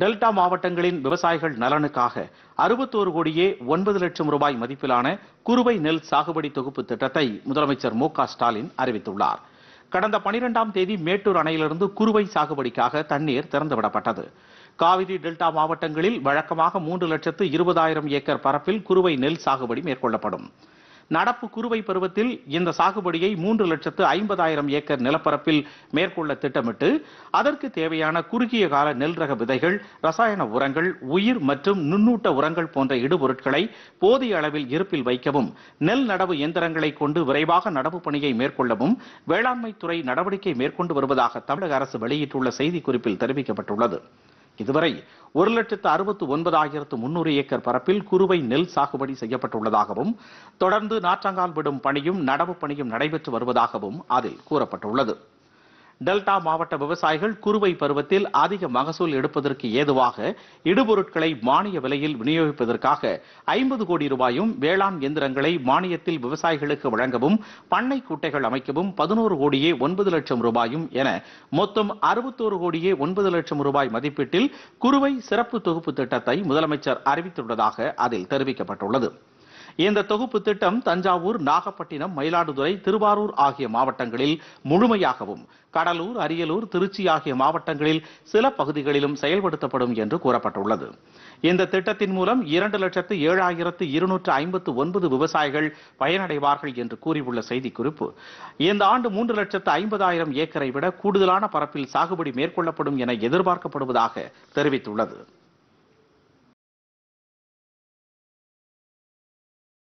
delta மாவட்டங்களின் விவசாயிகள் நலனுக்காக அறுபத்தோரு கோடியே ஒன்பது லட்சம் ரூபாய் மதிப்பிலான குறுவை நெல் சாகுபடி தொகுப்பு திட்டத்தை முதலமைச்சர் மு ஸ்டாலின் அறிவித்துள்ளார் கடந்த பனிரெண்டாம் தேதி மேட்டூர் அணையிலிருந்து குறுவை சாகுபடிக்காக தண்ணீர் திறந்துவிடப்பட்டது காவிரி டெல்டா மாவட்டங்களில் வழக்கமாக மூன்று லட்சத்து இருபதாயிரம் ஏக்கர் பரப்பில் குறுவை நெல் சாகுபடி மேற்கொள்ளப்படும் நடப்பு குறுவை பருவத்தில் இந்த சாகுபடியை மூன்று லட்சத்து ஐம்பதாயிரம் ஏக்கர் நிலப்பரப்பில் மேற்கொள்ள திட்டமிட்டு அதற்கு தேவையான குறுகிய கால நெல் ரக விதைகள் ரசாயன உரங்கள் உயிர் மற்றும் நுண்ணூட்ட உரங்கள் போன்ற இடுபொருட்களை போதிய அளவில் இருப்பில் வைக்கவும் நெல் நடவு இயந்திரங்களை கொண்டு விரைவாக நடவு பணியை மேற்கொள்ளவும் வேளாண்மை துறை நடவடிக்கை மேற்கொண்டு வருவதாக தமிழக அரசு வெளியிட்டுள்ள செய்திக்குறிப்பில் தெரிவிக்கப்பட்டுள்ளது இதுவரை ஒரு லட்சத்து அறுபத்து ஒன்பதாயிரத்து முன்னூறு ஏக்கர் பரப்பில் குறுவை நெல் சாகுபடி செய்யப்பட்டுள்ளதாகவும் தொடர்ந்து நாற்றங்கால் விடும் பணியும் நடவு பணியும் நடைபெற்று வருவதாகவும் அதில் கூறப்பட்டுள்ளது டெல்டா மாவட்ட விவசாயிகள் குறுவை பருவத்தில் அதிக மகசூல் எடுப்பதற்கு ஏதுவாக இடுபொருட்களை மானிய விலையில் விநியோகிப்பதற்காக ஐம்பது கோடி ரூபாயும் வேளாண் எந்திரங்களை மானியத்தில் விவசாயிகளுக்கு வழங்கவும் பண்ணை கூட்டைகள் அமைக்கவும் பதினோரு கோடியே ஒன்பது லட்சம் ரூபாயும் என மொத்தம் அறுபத்தோரு கோடியே ஒன்பது லட்சம் ரூபாய் மதிப்பீட்டில் குறுவை சிறப்பு தொகுப்பு திட்டத்தை முதலமைச்சர் அறிவித்துள்ளதாக அதில் தெரிவிக்கப்பட்டுள்ளது இந்த தொகுப்பு திட்டம் தஞ்சாவூர் நாகப்பட்டினம் மயிலாடுதுறை திருவாரூர் ஆகிய மாவட்டங்களில் முழுமையாகவும் கடலூர் அரியலூர் திருச்சி ஆகிய மாவட்டங்களில் சில பகுதிகளிலும் செயல்படுத்தப்படும் என்று கூறப்பட்டுள்ளது இந்த திட்டத்தின் மூலம் இரண்டு லட்சத்து ஏழாயிரத்து இருநூற்று ஐம்பத்து ஒன்பது விவசாயிகள் பயனடைவார்கள் என்று கூறியுள்ள செய்திக்குறிப்பு இந்த ஆண்டு மூன்று லட்சத்து ஐம்பதாயிரம் ஏக்கரை விட கூடுதலான பரப்பில் சாகுபடி மேற்கொள்ளப்படும் என எதிர்பார்க்கப்படுவதாக தெரிவித்துள்ளது